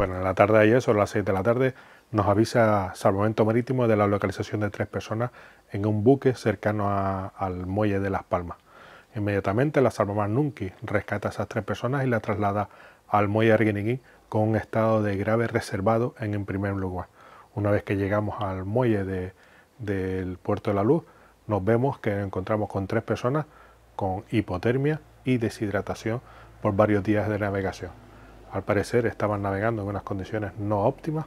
Bueno, en la tarde de ayer, a las 6 de la tarde, nos avisa Salvamento Marítimo de la localización de tres personas en un buque cercano al muelle de Las Palmas. Inmediatamente la Salvamar Nunki rescata a esas tres personas y la traslada al muelle Arguineguín con un estado de grave reservado en el primer lugar. Una vez que llegamos al muelle del puerto de la luz, nos vemos que nos encontramos con tres personas con hipotermia y deshidratación por varios días de navegación al parecer estaban navegando en unas condiciones no óptimas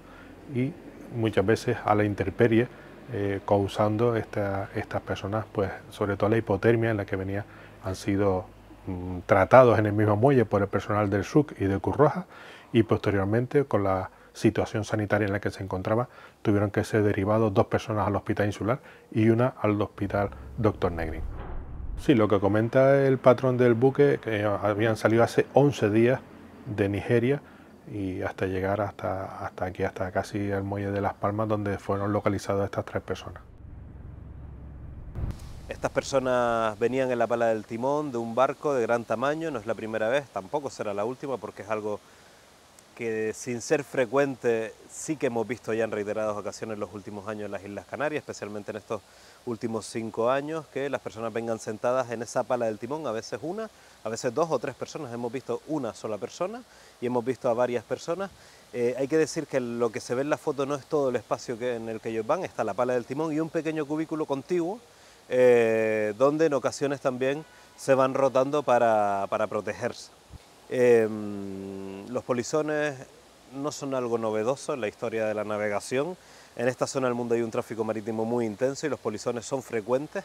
y muchas veces a la intemperie eh, causando estas personas, pues sobre todo la hipotermia en la que venía, han sido mm, tratados en el mismo muelle por el personal del SUC y de Curroja y posteriormente con la situación sanitaria en la que se encontraba tuvieron que ser derivados dos personas al hospital insular y una al hospital Doctor Negrin. Sí, lo que comenta el patrón del buque, que habían salido hace 11 días de Nigeria y hasta llegar hasta, hasta aquí, hasta casi el muelle de Las Palmas, donde fueron localizadas estas tres personas. Estas personas venían en la pala del timón de un barco de gran tamaño, no es la primera vez, tampoco será la última porque es algo que sin ser frecuente sí que hemos visto ya en reiteradas ocasiones en los últimos años en las Islas Canarias, especialmente en estos últimos cinco años, que las personas vengan sentadas en esa pala del timón, a veces una, a veces dos o tres personas, hemos visto una sola persona y hemos visto a varias personas. Eh, hay que decir que lo que se ve en la foto no es todo el espacio en el que ellos van, está la pala del timón y un pequeño cubículo contiguo, eh, donde en ocasiones también se van rotando para protegerse. Em, los polizones no son algo novedoso en la historia de la navegación. En esta zona del mundo hay un tráfico marítimo muy intenso y los polizones son frecuentes.